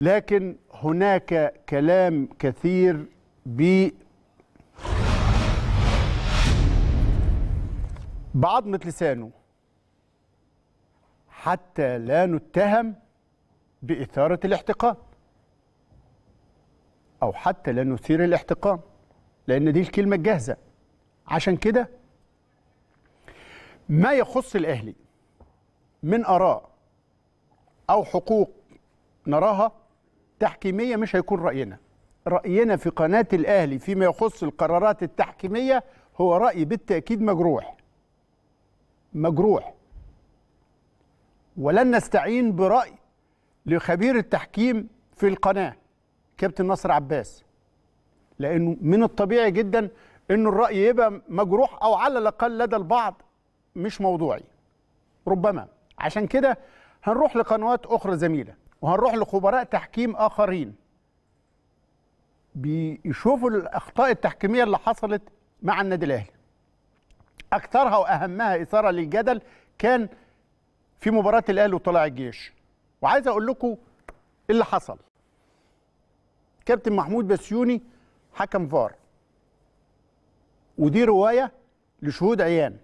لكن هناك كلام كثير ب بعضمة لسانه حتى لا نتهم بإثارة الاحتقان أو حتى لا نثير الاحتقان لأن دي الكلمة الجاهزة عشان كده ما يخص الأهلي من آراء أو حقوق نراها تحكيمية مش هيكون رأينا رأينا في قناة الأهلي فيما يخص القرارات التحكيمية هو رأي بالتأكيد مجروح مجروح ولن نستعين برأي لخبير التحكيم في القناة كابتن نصر عباس لأنه من الطبيعي جدا أن الرأي يبقى مجروح أو على الأقل لدى البعض مش موضوعي ربما عشان كده هنروح لقنوات أخرى زميلة وهنروح لخبراء تحكيم اخرين بيشوفوا الاخطاء التحكيميه اللي حصلت مع النادي الاهلي اكثرها واهمها اثاره للجدل كان في مباراه الاهلي وطلع الجيش وعايز اقول لكم اللي حصل كابتن محمود بسيوني حكم فار ودي روايه لشهود عيان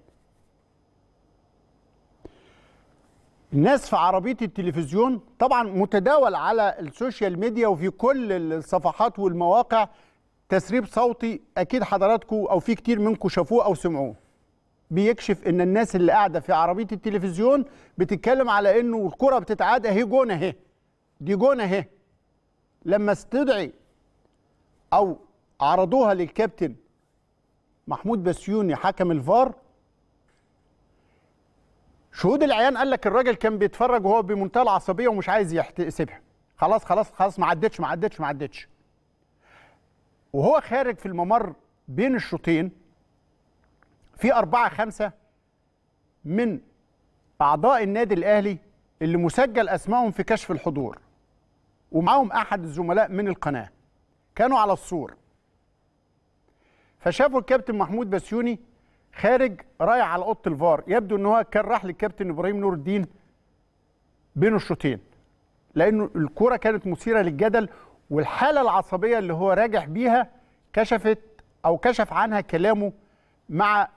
الناس في عربيه التلفزيون طبعا متداول على السوشيال ميديا وفي كل الصفحات والمواقع تسريب صوتي اكيد حضراتكم او في كتير منكم شافوه او سمعوه بيكشف ان الناس اللي قاعده في عربيه التلفزيون بتتكلم على انه الكره بتتعاد اهي جون اهي دي جون اهي لما استدعي او عرضوها للكابتن محمود بسيوني حكم الفار شهود العيان قال لك الراجل كان بيتفرج وهو بمنتهى العصبيه ومش عايز يسيبها خلاص خلاص خلاص ما عدتش ما عدتش ما عدتش وهو خارج في الممر بين الشوطين في أربعة خمسة من أعضاء النادي الأهلي اللي مسجل أسمائهم في كشف الحضور ومعاهم أحد الزملاء من القناة كانوا على السور فشافوا الكابتن محمود بسيوني خارج رايح على اوضه الفار يبدو ان هو كان راح للكابتن ابراهيم نور الدين بين الشوطين لانه الكوره كانت مثيره للجدل والحاله العصبيه اللي هو راجع بيها كشفت او كشف عنها كلامه مع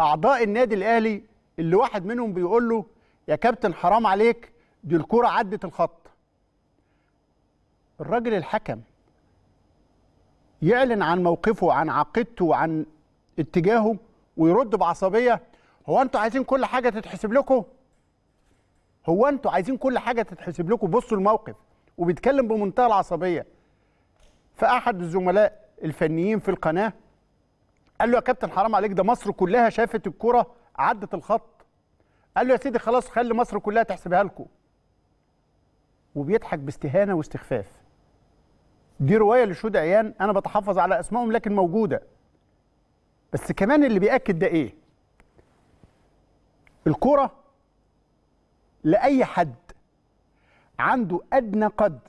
اعضاء النادي الاهلي اللي واحد منهم بيقول له يا كابتن حرام عليك دي الكوره عدت الخط الراجل الحكم يعلن عن موقفه عن عقيدته عن اتجاهه ويرد بعصبيه هو انتوا عايزين كل حاجه تتحسب لكم هو انتوا عايزين كل حاجه تتحسب لكم بصوا الموقف وبيتكلم بمنتهى العصبيه فاحد الزملاء الفنيين في القناه قال له يا كابتن حرام عليك ده مصر كلها شافت الكره عدت الخط قال له يا سيدي خلاص خلي مصر كلها تحسبها لكم وبيضحك باستهانه واستخفاف دي روايه لشهود عيان انا بتحفظ على اسمائهم لكن موجوده بس كمان اللي بياكد ده ايه الكره لاي حد عنده ادنى قدر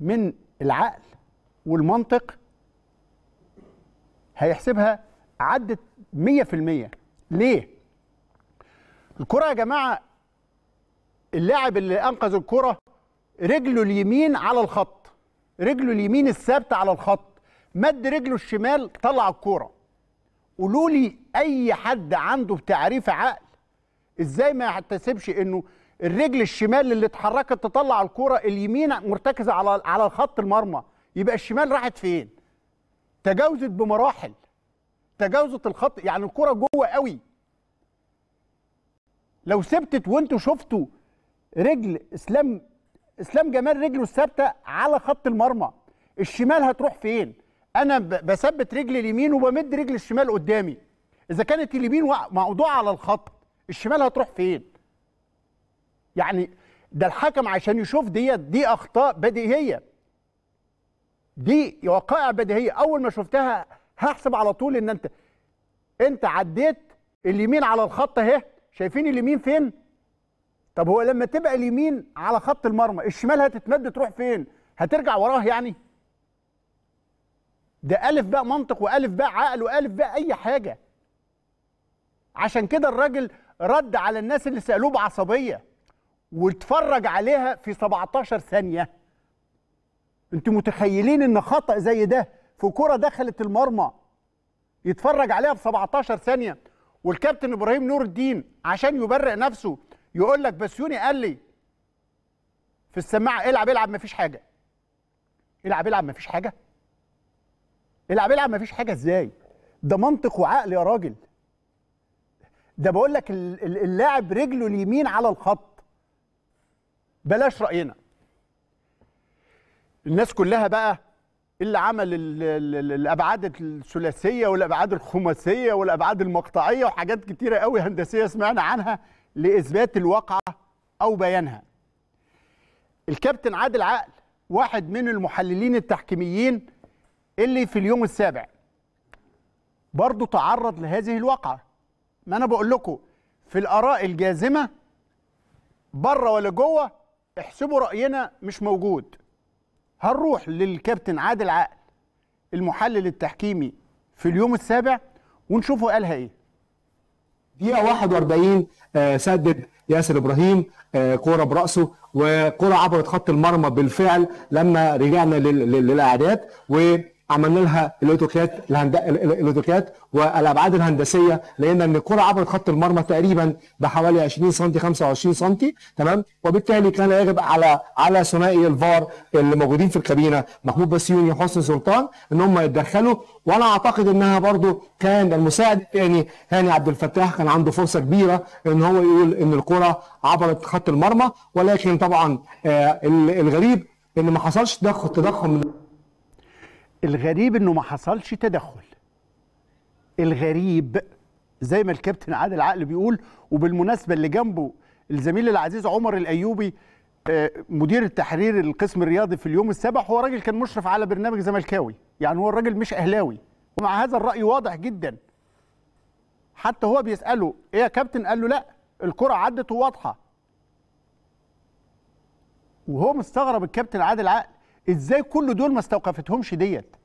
من العقل والمنطق هيحسبها عدت 100% ليه الكره يا جماعه اللاعب اللي انقذ الكره رجله اليمين على الخط رجله اليمين الثابته على الخط مد رجله الشمال طلع الكوره قولوا لي اي حد عنده تعريف عقل ازاي ما يحتسبش انه الرجل الشمال اللي اتحركت تطلع الكوره اليمين مرتكزه على على الخط المرمى يبقى الشمال راحت فين تجاوزت بمراحل تجاوزت الخط يعني الكورة جوه قوي لو سبتت وانتوا شفتوا رجل اسلام اسلام جمال رجله الثابته على خط المرمى الشمال هتروح فين انا بثبت رجلي اليمين وبمد رجلي الشمال قدامي اذا كانت اليمين موضوعه على الخط الشمال هتروح فين يعني ده الحكم عشان يشوف ديت دي اخطاء بديهيه دي وقائع بديهيه اول ما شفتها هحسب على طول ان انت انت عديت اليمين على الخط اهي شايفين اليمين فين طب هو لما تبقى اليمين على خط المرمى الشمال هتتمد تروح فين هترجع وراه يعني ده ألف بقى منطق وألف بقى عقل وألف بقى أي حاجة عشان كده الراجل رد على الناس اللي سألوه بعصبية واتفرج عليها في 17 ثانية انتوا متخيلين ان خطأ زي ده في كرة دخلت المرمى يتفرج عليها في 17 ثانية والكابتن إبراهيم نور الدين عشان يبرئ نفسه يقول لك بسيوني قال لي في السماعة العب العب مفيش حاجة العب العب مفيش حاجة العب العب مفيش حاجه ازاي ده منطق وعقل يا راجل ده بقول لك اللاعب رجله اليمين على الخط بلاش راينا الناس كلها بقى اللي عمل الابعاد الثلاثيه والابعاد الخماسيه والابعاد المقطعيه وحاجات كتيره قوي هندسيه سمعنا عنها لاثبات الواقعه او بيانها الكابتن عادل عقل واحد من المحللين التحكيميين اللي في اليوم السابع برضه تعرض لهذه الواقعة ما أنا بقول لكم في الآراء الجازمة بره ولا جوه احسبوا رأينا مش موجود هنروح للكابتن عادل عقل المحلل التحكيمي في اليوم السابع ونشوفه قالها ايه دقيقة 41 آه، سدد ياسر ابراهيم آه، كوره براسه وكوره عبرت خط المرمى بالفعل لما رجعنا للاعداد و عملنا لها الاوتوكات الهند... الاوتوكات والابعاد الهندسيه لقينا ان الكره عبرت خط المرمى تقريبا بحوالي 20 سم 25 سم تمام وبالتالي كان يجب على على ثنائي الفار اللي موجودين في الكابينه محمود بسيوني وحسن سلطان ان هم يتدخلوا وانا اعتقد انها برضو كان المساعد الثاني هاني عبد الفتاح كان عنده فرصه كبيره ان هو يقول ان الكره عبرت خط المرمى ولكن طبعا آه الغريب ان ما حصلش تدخل تضخم من الغريب انه ما حصلش تدخل الغريب زي ما الكابتن عادل عقل بيقول وبالمناسبه اللي جنبه الزميل العزيز عمر الايوبي آه، مدير التحرير القسم الرياضي في اليوم السابع هو راجل كان مشرف على برنامج زملكاوي يعني هو الراجل مش اهلاوي ومع هذا الراي واضح جدا حتى هو بيساله ايه يا كابتن قال له لا الكره عدت وواضحه وهو مستغرب الكابتن عادل عقل ازاي كل دول ما استوقفتهمش ديت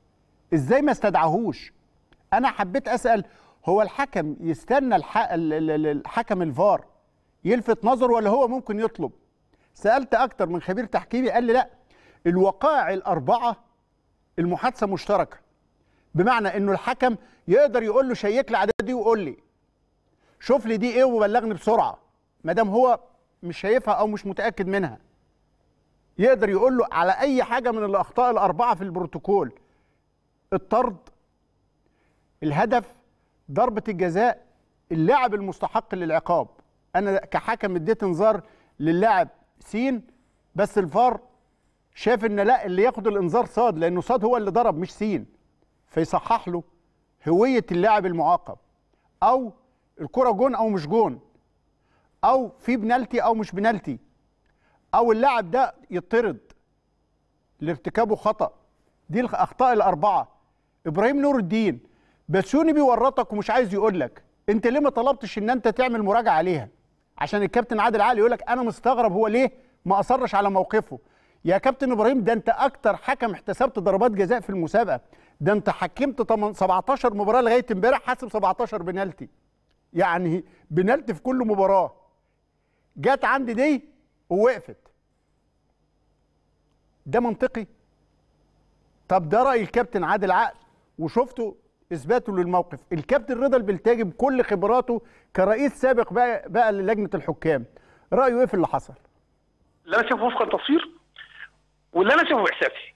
ازاي ما استدعاهوش انا حبيت اسال هو الحكم يستنى الحكم الفار يلفت نظره ولا هو ممكن يطلب سالت اكتر من خبير تحكيمي قال لي لا الوقائع الاربعه المحادثه مشتركه بمعنى انه الحكم يقدر يقول له شيك لي عدد دي وقول لي شوف لي دي ايه وبلغني بسرعه ما دام هو مش شايفها او مش متاكد منها يقدر يقول له على اي حاجه من الاخطاء الاربعه في البروتوكول الطرد الهدف ضربه الجزاء اللاعب المستحق للعقاب انا كحكم اديت انذار للاعب سين بس الفار شاف ان لا اللي ياخد الانذار صاد لانه صاد هو اللي ضرب مش سين فيصحح له هويه اللاعب المعاقب او الكره جون او مش جون او في بنالتي او مش بنالتي او اللاعب ده يطرد لارتكابه خطا دي الاخطاء الاربعه ابراهيم نور الدين بسوني بيورطك ومش عايز يقول لك انت ليه ما طلبتش ان انت تعمل مراجعه عليها عشان الكابتن عادل علي يقول لك انا مستغرب هو ليه ما اصرش على موقفه يا كابتن ابراهيم ده انت اكتر حكم احتسبت ضربات جزاء في المسابقه ده انت حكمت 17 مباراه لغايه امبارح حاسب 17 بنالتي يعني بنالتي في كل مباراه جت عندي دي ووقفت ده منطقي طب ده راي الكابتن عادل عقل وشفته اثباته للموقف الكابتن رضا البلتاجي بكل خبراته كرئيس سابق بقى, بقى للجنه الحكام رايه ايه في اللي حصل اللي انا شايفه وفقا تصوير واللي انا شايفه بحسابي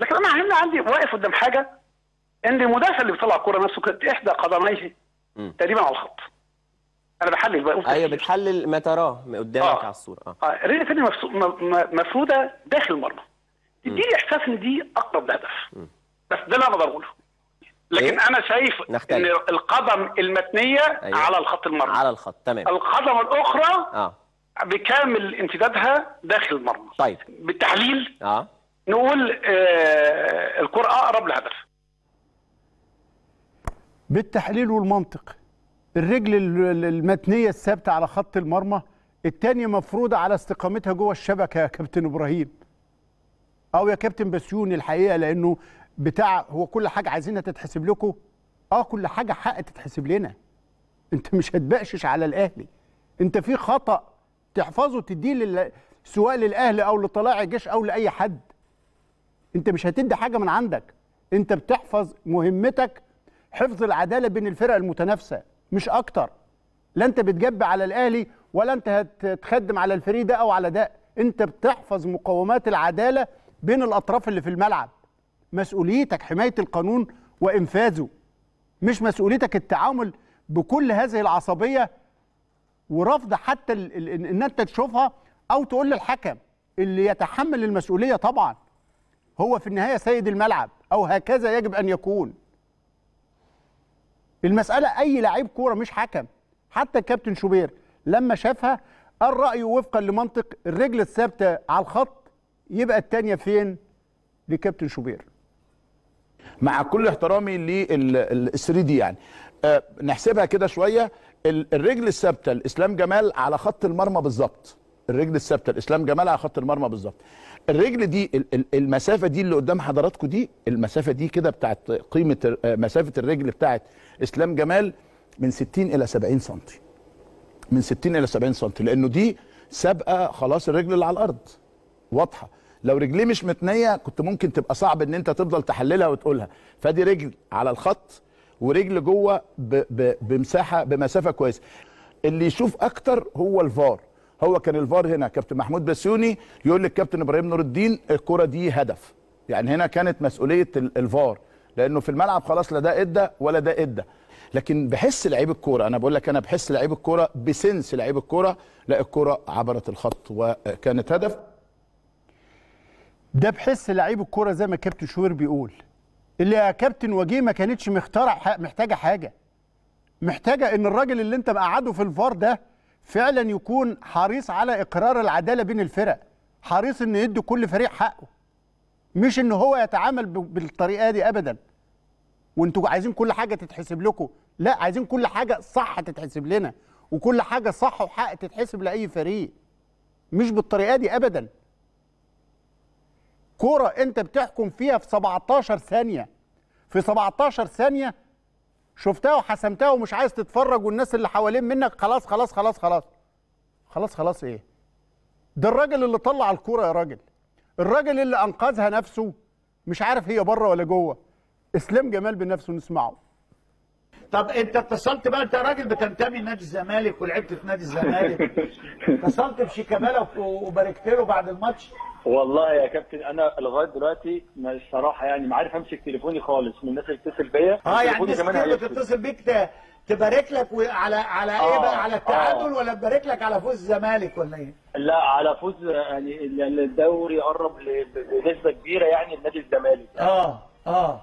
لكن انا هنا عندي واقف قدام حاجه ان المدافع اللي بيطلع الكوره نفسه كانت احدى قدميه تقريبا على الخط انا بحلل بقى ايوه بتحلل ما تراه قدامك آه. على الصوره اه, آه. رينا الفنيه مفروده داخل المرمى تديني احساس ان دي اقرب لهدف بس ده اللي انا بقوله لكن إيه؟ انا شايف نختلف. ان القدم المتنيه أيوة. على الخط المرمى على الخط تمام القدم الاخرى اه بكامل امتدادها داخل المرمى طيب بالتحليل اه نقول آه الكره اقرب لهدف بالتحليل والمنطق الرجل المتنيه الثابته على خط المرمى الثانيه مفروضه على استقامتها جوه الشبكه يا كابتن ابراهيم او يا كابتن بسيوني الحقيقه لانه بتاع هو كل حاجه عايزينها تتحسب لكم اه كل حاجه حق تتحسب لنا انت مش هتبقشش على الاهلي انت في خطا تحفظه تديه لل... سواء للاهلي او لطلائع الجيش او لاي حد انت مش هتدي حاجه من عندك انت بتحفظ مهمتك حفظ العداله بين الفرق المتنافسه مش اكتر لا انت بتجب على الاهلي ولا انت هتخدم على الفريق ده او على ده انت بتحفظ مقومات العداله بين الاطراف اللي في الملعب مسؤوليتك حمايه القانون وانفاذه مش مسؤوليتك التعامل بكل هذه العصبيه ورفض حتى ان انت تشوفها او تقول للحكم اللي يتحمل المسؤوليه طبعا هو في النهايه سيد الملعب او هكذا يجب ان يكون المساله اي لعيب كوره مش حكم حتى الكابتن شوبير لما شافها قال رايه وفقا لمنطق الرجل الثابته على الخط يبقى الثانيه فين لكابتن شوبير مع كل احترامي لل 3 دي يعني أه نحسبها كده شويه الرجل الثابته لاسلام جمال على خط المرمى بالظبط الرجل الثابته الاسلام جمالها خط المرمى بالظبط الرجل دي المسافه دي اللي قدام حضراتكم دي المسافه دي كده بتاعت قيمه آه، مسافه الرجل بتاعت اسلام جمال من 60 الى 70 سم من 60 الى 70 سم لانه دي سابقه خلاص الرجل اللي على الارض واضحه لو رجليه مش متنيه كنت ممكن تبقى صعب ان انت تفضل تحللها وتقولها فدي رجل على الخط ورجل جوه بمساحه بمسافه كويسه اللي يشوف اكتر هو الفار هو كان الفار هنا كابتن محمود بسيوني يقول للكابتن ابراهيم نور الدين الكره دي هدف يعني هنا كانت مسؤوليه الفار لانه في الملعب خلاص لا ده ادى ولا ده ادى لكن بحس لعيب الكوره انا بقول لك انا بحس لعيب الكوره بسنس لعيب الكوره لا الكوره عبرت الخط وكانت هدف ده بحس لعيب الكوره زي ما كابتن شوير بيقول اللي يا كابتن وجيه ما كانتش مختار محتاجه حاجه محتاجه ان الراجل اللي انت مقعده في الفار ده فعلا يكون حريص على اقرار العداله بين الفرق حريص ان يدي كل فريق حقه مش ان هو يتعامل بالطريقه دي ابدا وانتوا عايزين كل حاجه تتحسب لكم لا عايزين كل حاجه صح تتحسب لنا وكل حاجه صح وحق تتحسب لاي فريق مش بالطريقه دي ابدا كوره انت بتحكم فيها في 17 ثانيه في 17 ثانيه شفتها وحسمتها ومش عايز تتفرج والناس اللي حوالين منك خلاص خلاص خلاص خلاص خلاص خلاص ايه ده الراجل اللي طلع الكوره يا راجل الراجل اللي انقذها نفسه مش عارف هي بره ولا جوه اسلام جمال بنفسه نسمعه طب انت اتصلت بقى انت راجل بتنتمي لنادي الزمالك ولعبت في نادي الزمالك اتصلت بشيكابالا وباركت له بعد الماتش والله يا كابتن انا لغايه دلوقتي الصراحه يعني ما عارف امسك تليفوني خالص من الناس اللي بتتصل بيا اه يعني الناس اللي بتتصل بيك تبارك لك على على آه ايه بقى آه، على التعادل آه ولا تبارك لك على فوز الزمالك ولا ايه؟ لا على فوز يعني الدوري قرب لنسبه كبيره يعني لنادي الزمالك اه اه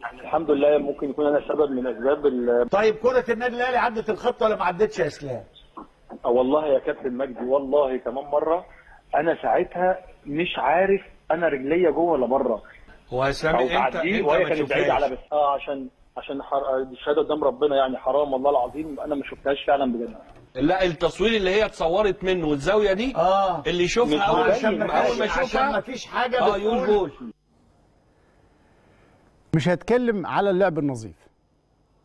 يعني الحمد لله ممكن يكون انا سبب من اسباب طيب كره النادي الاهلي عدت الخط ولا ما عدتش يا اسلام؟ آه، والله يا كابتن مجدي والله كمان مره انا ساعتها مش عارف انا رجليا جوه ولا بره هو اسلام انت انت وهي كانت بعيده على بس اه عشان عشان حر... الشهاده قدام ربنا يعني حرام والله العظيم انا ما شفتهاش فعلا بجد لا التصوير اللي هي اتصورت منه والزاويه دي آه. اللي يشوفها اول اول ما يشوفها ما فيش حاجه اه يقول جول مش هتكلم على اللعب النظيف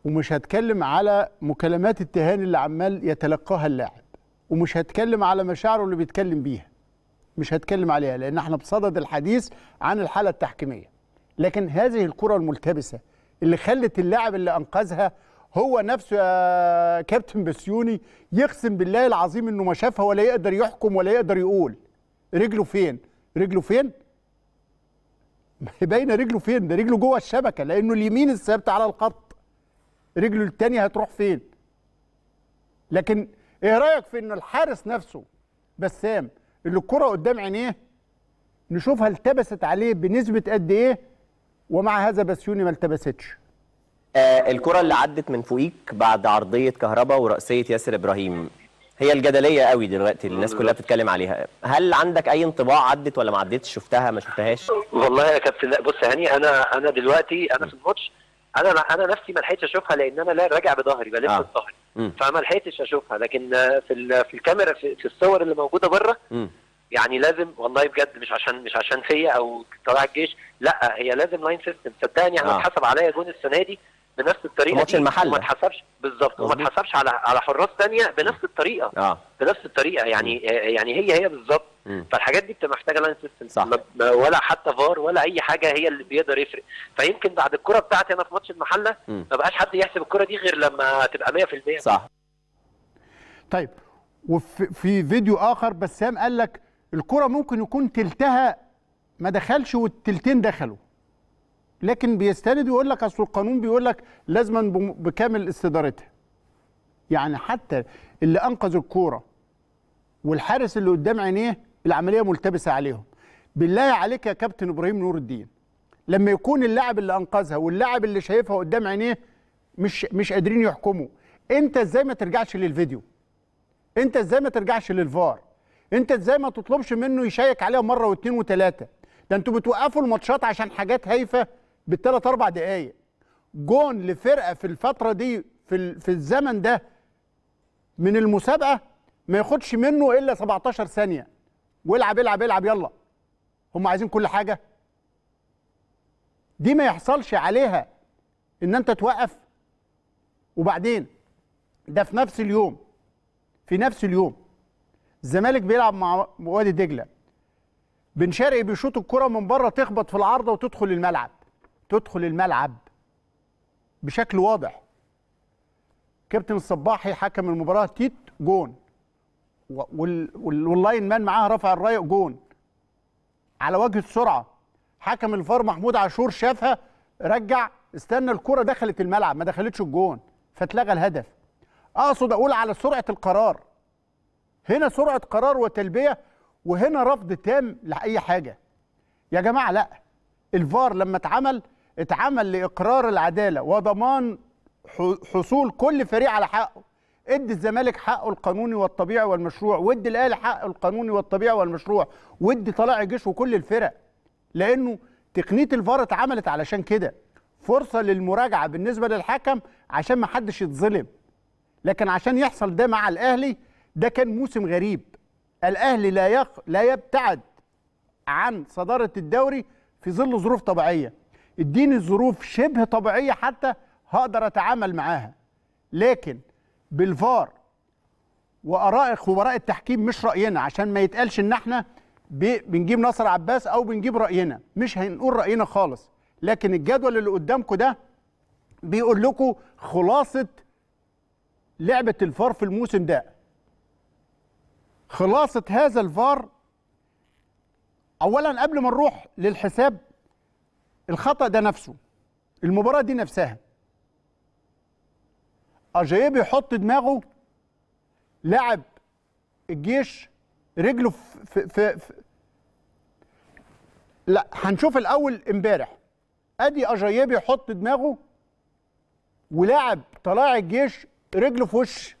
ومش هتكلم على مكالمات التهاني اللي عمال يتلقاها اللاعب ومش هتكلم على مشاعره اللي بيتكلم بيها مش هتكلم عليها لان احنا بصدد الحديث عن الحاله التحكيميه لكن هذه الكره الملتبسه اللي خلت اللاعب اللي انقذها هو نفسه يا آه، كابتن بسيوني يقسم بالله العظيم انه ما شافها ولا يقدر يحكم ولا يقدر يقول رجله فين رجله فين باينه رجله فين ده رجله جوه الشبكه لانه اليمين الثابت على الخط رجله الثانيه هتروح فين لكن ايه رايك في انه الحارس نفسه بسام اللي الكره قدام عينيه نشوفها التبست عليه بنسبه قد ايه ومع هذا بسيوني ما التبستش آه الكره اللي عدت من فوقيك بعد عرضيه كهربا وراسيه ياسر ابراهيم هي الجدليه قوي دلوقتي الناس آه. كلها بتتكلم عليها هل عندك اي انطباع عدت ولا ما عدتش شفتها ما شفتهاش والله يا كابتن بص هاني يعني انا انا دلوقتي انا في الماتش انا انا نفسي ما لحقتش اشوفها لان انا لا راجع بظهري بلف آه. بظهري فما لحقتش اشوفها لكن في في الكاميرا في, في الصور اللي موجوده بره يعني لازم والله بجد مش عشان مش عشان فيا او طلع الجيش لا هي لازم لاين سيستم صدقني انا يعني آه. اتحسب عليا جون السنه دي بنفس الطريقه ماتش المحلي وما اتحسبش بالظبط وما اتحسبش على على حراس ثانيه بنفس الطريقه اه بنفس الطريقه يعني آه، يعني هي هي بالظبط فالحاجات دي بتبقى محتاجه لاين سيستم صح. ولا حتى فار ولا اي حاجه هي اللي بيقدر يفرق فيمكن بعد الكره بتاعتي انا في ماتش المحله ما بقاش حد يحسب الكره دي غير لما تبقى 100% صح طيب وفي فيديو اخر بسام قال لك الكره ممكن يكون تلتها ما دخلش والتلتين دخلوا لكن بيستند ويقول لك اصل القانون بيقول لك لازما بكامل استدارتها يعني حتى اللي انقذ الكوره والحارس اللي قدام عينيه العمليه ملتبسه عليهم بالله عليك يا كابتن ابراهيم نور الدين لما يكون اللاعب اللي انقذها واللاعب اللي شايفها قدام عينيه مش مش قادرين يحكموا انت ازاي ما ترجعش للفيديو انت ازاي ما ترجعش للفار انت ازاي ما تطلبش منه يشيك عليها مره واثنين وثلاثه ده انتوا بتوقفوا الماتشات عشان حاجات هايفه بالثلاث اربع دقائق جون لفرقه في الفتره دي في في الزمن ده من المسابقه ما ياخدش منه الا 17 ثانيه والعب العب العب يلا هم عايزين كل حاجه دي ما يحصلش عليها ان انت توقف وبعدين ده في نفس اليوم في نفس اليوم الزمالك بيلعب مع وادي دجله بن شرقي بيشوط الكره من بره تخبط في العارضه وتدخل الملعب تدخل الملعب بشكل واضح كابتن الصباحي حكم المباراه تيت جون واللاين مان معاها رفع الرايق جون على وجه السرعه حكم الفار محمود عاشور شافها رجع استنى الكره دخلت الملعب ما دخلتش الجون فاتلغى الهدف اقصد اقول على سرعه القرار هنا سرعه قرار وتلبيه وهنا رفض تام لاي حاجه يا جماعه لا الفار لما اتعمل اتعمل لاقرار العداله وضمان حصول كل فريق على حقه ادي الزمالك حقه القانوني والطبيعي والمشروع وادي الاهلي حقه القانوني والطبيعي والمشروع وادي طلائع الجيش وكل الفرق لانه تقنيه الفار اتعملت علشان كده فرصه للمراجعه بالنسبه للحكم عشان ما حدش يتظلم لكن عشان يحصل ده مع الاهلي ده كان موسم غريب الاهلي لا يق... لا يبتعد عن صداره الدوري في ظل ظروف طبيعيه اديني ظروف شبه طبيعيه حتى هقدر اتعامل معاها لكن بالفار واراء خبراء التحكيم مش راينا عشان ما يتقالش ان احنا بنجيب ناصر عباس او بنجيب راينا مش هنقول راينا خالص لكن الجدول اللي قدامكم ده بيقول لكم خلاصه لعبه الفار في الموسم ده خلاصه هذا الفار اولا قبل ما نروح للحساب الخطأ ده نفسه المباراة دي نفسها أجاييه بيحط دماغه لعب الجيش رجله في, في, في لا هنشوف الأول امبارح أدي أجاييه بيحط دماغه ولعب طلاع الجيش رجله في وش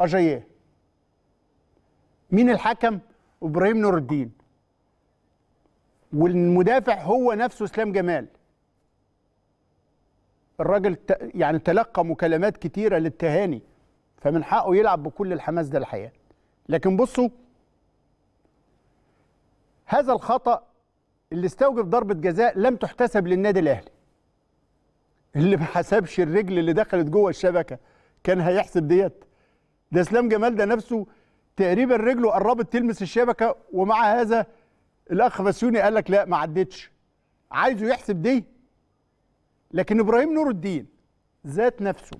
أجاييه مين الحكم؟ إبراهيم نور الدين والمدافع هو نفسه اسلام جمال الراجل يعني تلقى مكالمات كتيره للتهاني فمن حقه يلعب بكل الحماس ده الحقيقه لكن بصوا هذا الخطا اللي استوجب ضربه جزاء لم تحتسب للنادي الاهلي اللي ما حسبش الرجل اللي دخلت جوه الشبكه كان هيحسب ديت ده اسلام جمال ده نفسه تقريبا رجله قربت تلمس الشبكه ومع هذا الاخ بسيوني قال لك لا ما عدتش عايزه يحسب دي لكن ابراهيم نور الدين ذات نفسه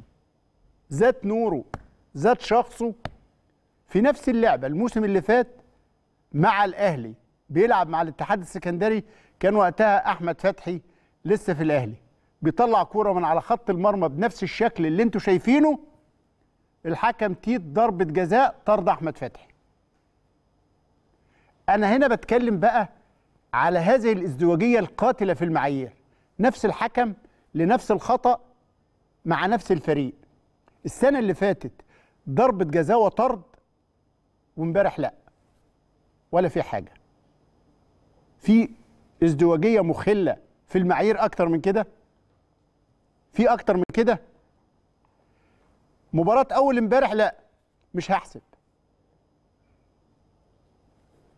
ذات نوره ذات شخصه في نفس اللعبه الموسم اللي فات مع الاهلي بيلعب مع الاتحاد السكندري كان وقتها احمد فتحي لسه في الاهلي بيطلع كوره من على خط المرمى بنفس الشكل اللي انتوا شايفينه الحكم تيت ضربه جزاء طرد احمد فتحي انا هنا بتكلم بقى على هذه الازدواجيه القاتله في المعايير نفس الحكم لنفس الخطا مع نفس الفريق السنه اللي فاتت ضربه جزاء وطرد وامبارح لا ولا في حاجه في ازدواجيه مخله في المعايير اكتر من كده في اكتر من كده مباراه اول امبارح لا مش هحسب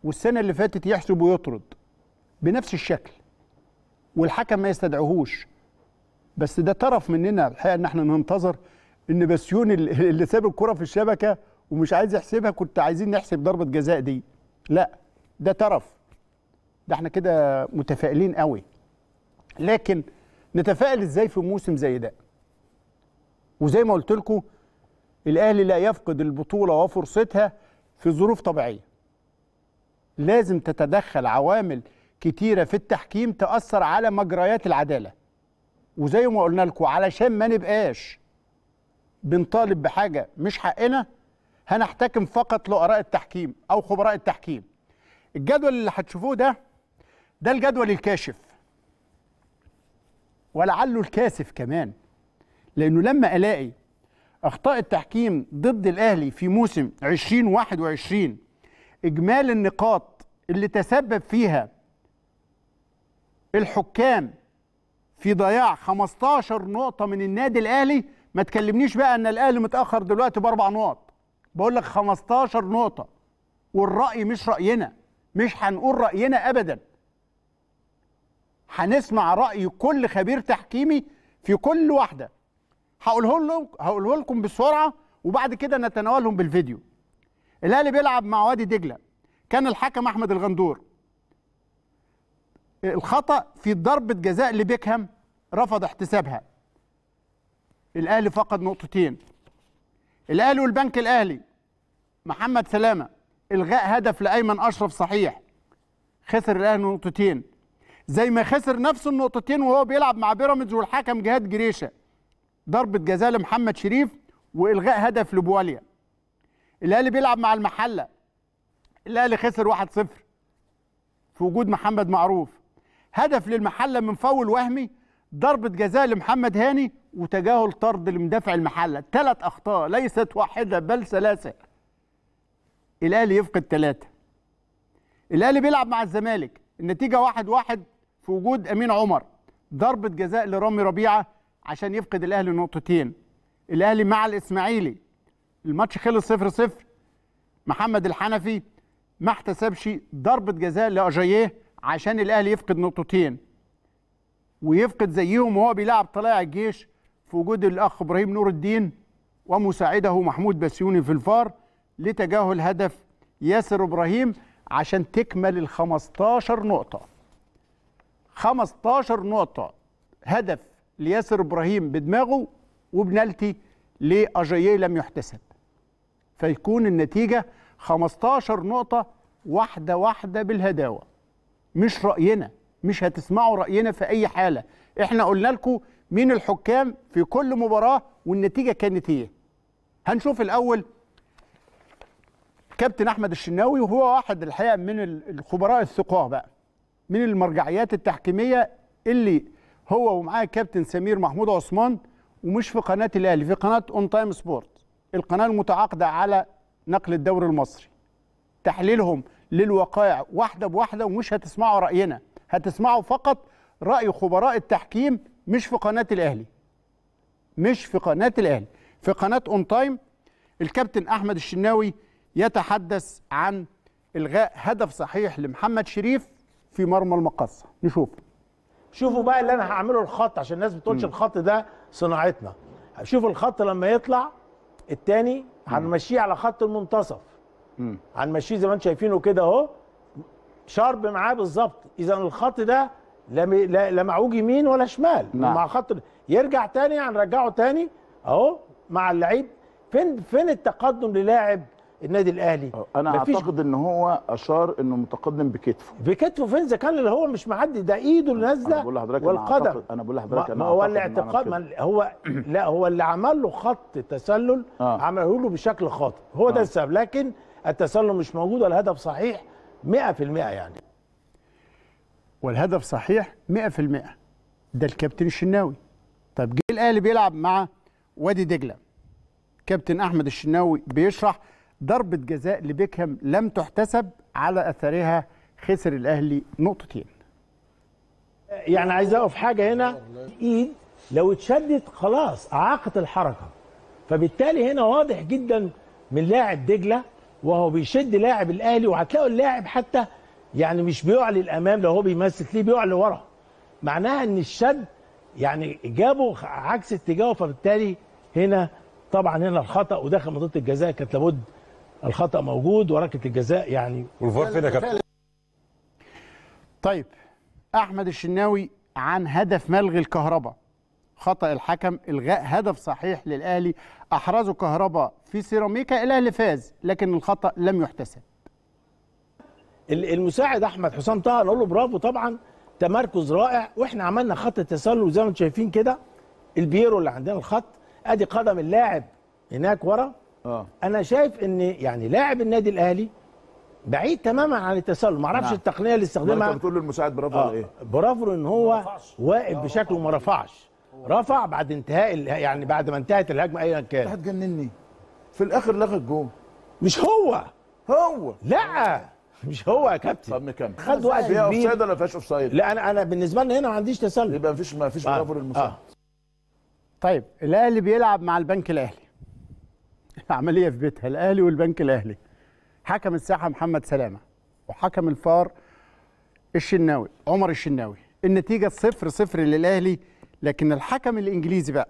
والسنه اللي فاتت يحسب ويطرد بنفس الشكل والحكم ما يستدعيهوش بس ده طرف مننا الحقيقه ان احنا ننتظر ان بسيون اللي ساب الكره في الشبكه ومش عايز يحسبها كنت عايزين نحسب ضربه جزاء دي لا ده طرف ده احنا كده متفائلين قوي لكن نتفائل ازاي في موسم زي ده وزي ما قلت لكم الاهلي لا يفقد البطوله وفرصتها في ظروف طبيعيه لازم تتدخل عوامل كتيره في التحكيم تاثر على مجريات العداله وزي ما قلنا لكم علشان ما نبقاش بنطالب بحاجه مش حقنا هنحتكم فقط لاراء التحكيم او خبراء التحكيم الجدول اللي هتشوفوه ده ده الجدول الكاشف ولعله الكاسف كمان لانه لما الاقي اخطاء التحكيم ضد الاهلي في موسم 2021 إجمالي النقاط اللي تسبب فيها الحكام في ضياع 15 نقطة من النادي الأهلي ما تكلمنيش بقى أن الأهلي متأخر دلوقتي بأربع نقط بقول لك 15 نقطة والرأي مش رأينا مش هنقول رأينا أبدا هنسمع رأي كل خبير تحكيمي في كل واحدة هقوله لكم هقوله لكم بسرعة وبعد كده نتناولهم بالفيديو الاهلي بيلعب مع وادي دجله كان الحكم احمد الغندور الخطا في ضربه جزاء لبيكهام رفض احتسابها الاهلي فقد نقطتين الاهلي والبنك الاهلي محمد سلامه الغاء هدف لايمن اشرف صحيح خسر الاهلي نقطتين زي ما خسر نفس النقطتين وهو بيلعب مع بيراميدز والحكم جهاد جريشه ضربه جزاء لمحمد شريف والغاء هدف لبواليا الاهلي بيلعب مع المحله الاهلي خسر 1-0 في وجود محمد معروف هدف للمحله من فاول وهمي ضربه جزاء لمحمد هاني وتجاهل طرد لمدافع المحله ثلاث اخطاء ليست واحده بل ثلاثه الاهلي يفقد ثلاثه الاهلي بيلعب مع الزمالك النتيجه 1-1 واحد واحد في وجود امين عمر ضربه جزاء لرامي ربيعه عشان يفقد الاهلي نقطتين الاهلي مع الاسماعيلي الماتش خلص 0 0 محمد الحنفي ما احتسبش ضربه جزاء لاجاييه عشان الاهلي يفقد نقطتين ويفقد زيهم وهو بيلعب طلائع الجيش في وجود الاخ ابراهيم نور الدين ومساعده محمود بسيوني في الفار لتجاهل هدف ياسر ابراهيم عشان تكمل ال 15 نقطه 15 نقطه هدف لياسر ابراهيم بدماغه وبنالتي لاجاييه لم يحتسب فيكون النتيجة 15 نقطة واحدة واحدة بالهداوة مش رأينا مش هتسمعوا رأينا في أي حالة احنا قلنا لكم مين الحكام في كل مباراة والنتيجة كانت ايه هنشوف الأول كابتن أحمد الشناوي وهو واحد الحقيقة من الخبراء الثقاه بقى من المرجعيات التحكيمية اللي هو ومعاه كابتن سمير محمود عثمان ومش في قناة الأهلي في قناة أون تايم سبورت القناه المتعاقده على نقل الدوري المصري تحليلهم للوقائع واحده بواحده ومش هتسمعوا راينا هتسمعوا فقط راي خبراء التحكيم مش في قناه الاهلي مش في قناه الاهلي في قناه اون تايم الكابتن احمد الشناوي يتحدث عن الغاء هدف صحيح لمحمد شريف في مرمى المقصه نشوف شوفوا بقى اللي انا هعمله الخط عشان الناس بتقولش الخط ده صناعتنا شوفوا الخط لما يطلع الثاني هنمشيه على خط المنتصف هنمشيه زي ما انتم شايفينه كده اهو شارب معاه بالظبط اذا الخط ده لا لا معوج يمين ولا شمال نعم. مع خط يرجع تاني هنرجعه تاني اهو مع اللعيب فين فين التقدم للاعب النادي الاهلي انا اعتقد ان هو اشار انه متقدم بكتفه بكتفه فين اذا كان اللي هو مش معدي ده ايده نازله والقدم انا بقول لحضرتك انا هو الاعتقاد هو لا هو اللي عمل له خط تسلل آه. عمله له بشكل خاطئ هو آه. ده السبب لكن التسلل مش موجود والهدف صحيح 100% يعني والهدف صحيح 100% ده الكابتن الشناوي طب جه الاهلي بيلعب مع وادي دجله كابتن احمد الشناوي بيشرح ضربة جزاء لبيكهام لم تحتسب على أثرها خسر الأهلي نقطتين يعني عايز أقف حاجة هنا إيد لو اتشدت خلاص أعاقت الحركة فبالتالي هنا واضح جدا من لاعب دجلة وهو بيشد لاعب الأهلي وهتلاقوا اللاعب حتى يعني مش بيعلي الأمام لو هو بيمسك ليه بيعلي ورا معناها إن الشد يعني جابه عكس اتجاهه فبالتالي هنا طبعا هنا الخطا ودخل منطقه الجزاء كانت لابد الخطا موجود وركله الجزاء يعني والفار فين يا كابتن طيب احمد الشناوي عن هدف ملغي الكهرباء خطا الحكم الغاء هدف صحيح للاهلي احرزه كهرباء في سيراميكا الاهلي فاز لكن الخطا لم يحتسب المساعد احمد حسام طه نقول له برافو طبعا تمركز رائع واحنا عملنا خط التسلل زي ما انتم شايفين كده البيرو اللي عندنا الخط ادي قدم اللاعب هناك ورا آه. انا شايف ان يعني لاعب النادي الاهلي بعيد تماما عن التسلل ما اعرفش نعم. التقنيه اللي استخدمها انت بتقول للمساعد برافو آه. ايه برافو ان هو واقف بشكل ما رفعش رفع بعد انتهاء يعني بعد ما انتهت الهجمه ايا كان هتجنني في الاخر لغى الجول مش هو هو لا مش هو يا كابتن طب مكمل خد وقت كبير فيها اوفسايد ولا ما فيهاش اوفسايد؟ لا انا انا بالنسبه لنا هنا ما عنديش تسلل يبقى ما فيش ما فيش برافو آه. للمساعد آه. طيب الاهلي بيلعب مع البنك الاهلي العمليه في بيتها الاهلي والبنك الاهلي حكم الساحه محمد سلامه وحكم الفار الشناوي عمر الشناوي النتيجه صفر صفر للاهلي لكن الحكم الانجليزي بقى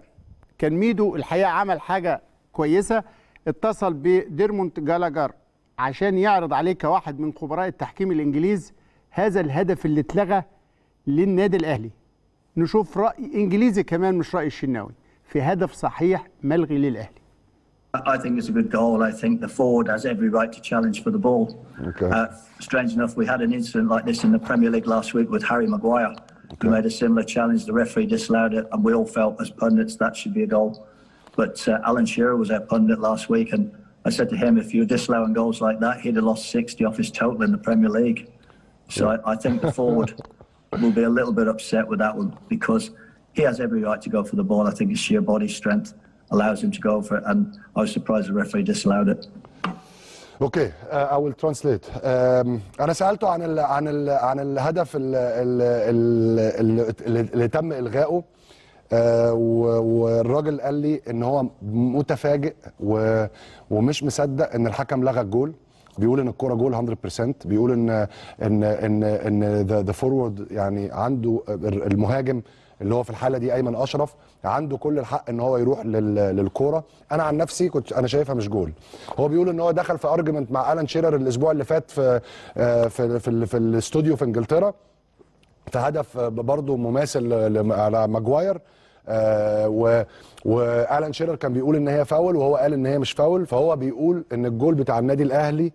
كان ميدو الحقيقه عمل حاجه كويسه اتصل بديرموند جالاجر عشان يعرض عليه كواحد من خبراء التحكيم الانجليز هذا الهدف اللي اتلغى للنادي الاهلي نشوف راي انجليزي كمان مش راي الشناوي في هدف صحيح ملغي للاهلي I think it's a good goal. I think the forward has every right to challenge for the ball. Okay. Uh, strange enough, we had an incident like this in the Premier League last week with Harry Maguire, okay. who made a similar challenge. The referee disallowed it, and we all felt as pundits that should be a goal. But uh, Alan Shearer was our pundit last week, and I said to him, if you are disallowing goals like that, he'd have lost 60 off his total in the Premier League. So yeah. I, I think the forward will be a little bit upset with that one because he has every right to go for the ball. I think it's sheer body strength. allows him to go for it. And I was surprised the referee disallowed it. اوكي اي ويل ترانسليت انا سالته عن الـ عن الـ عن الهدف ال ال اللي تم الغائه uh, والراجل قال لي ان هو متفاجئ ومش مصدق ان الحكم لغى الجول بيقول ان الكوره جول 100% بيقول ان ان ان ان ذا فورورد يعني عنده المهاجم اللي هو في الحاله دي ايمن اشرف عنده كل الحق ان هو يروح للكوره انا عن نفسي كنت انا شايفها مش جول هو بيقول ان هو دخل في ارجمنت مع الان شيرر الاسبوع اللي فات في آه، في في, في الاستوديو في انجلترا في هدف برضه مماثل على ماجواير آه، و والان شيرر كان بيقول ان هي فاول وهو قال ان هي مش فاول فهو بيقول ان الجول بتاع النادي الاهلي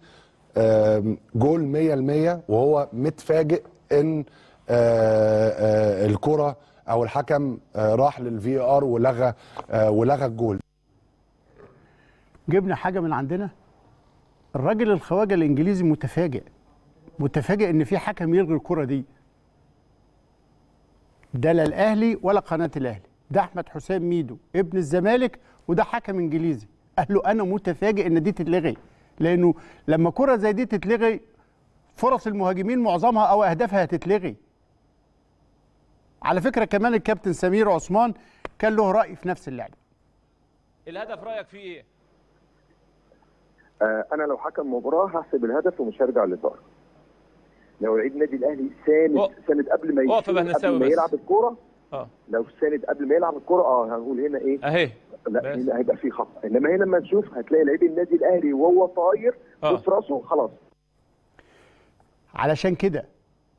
جول 100% وهو متفاجئ ان آه، الكره او الحكم آه، راح للفي ار ولغى آه، ولغى الجول جبنا حاجه من عندنا الراجل الخواجه الانجليزي متفاجئ متفاجئ ان في حكم يلغي الكره دي ده لا الاهلي ولا قناه الاهلي ده احمد حسام ميدو ابن الزمالك وده حكم انجليزي قال له انا متفاجئ ان دي تتلغي لانه لما كره زي دي تتلغي فرص المهاجمين معظمها او اهدافها هتتلغي على فكره كمان الكابتن سمير عثمان كان له راي في نفس اللعبه الهدف رايك فيه ايه آه، انا لو حكم مباراه هحسب الهدف ومش هرجع للفار لو لعيب النادي الاهلي ساند أوه. ساند قبل ما, قبل ما يلعب الكوره اه لو ساند قبل ما يلعب الكوره اه هنقول هنا ايه اهي لا هنا هيبقى في خطا انما هنا لما تشوف هتلاقي لعيب النادي الاهلي وهو طاير في أه. راسه خلاص علشان كده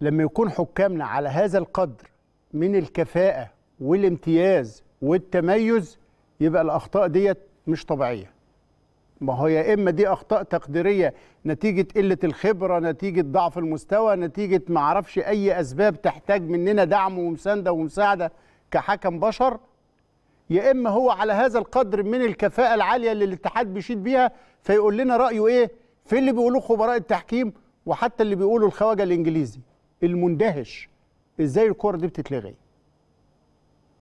لما يكون حكامنا على هذا القدر من الكفاءه والامتياز والتميز يبقى الاخطاء ديت مش طبيعيه ما هو يا اما دي اخطاء تقديريه نتيجه قله الخبره نتيجه ضعف المستوى نتيجه ما اي اسباب تحتاج مننا دعم ومسانده ومساعده كحكم بشر يا اما هو على هذا القدر من الكفاءه العاليه اللي الاتحاد بيشيد بيها فيقول لنا رايه ايه في اللي بيقولوه خبراء التحكيم وحتى اللي بيقوله الخواجه الانجليزي المندهش ازاي الكور دي بتتلغي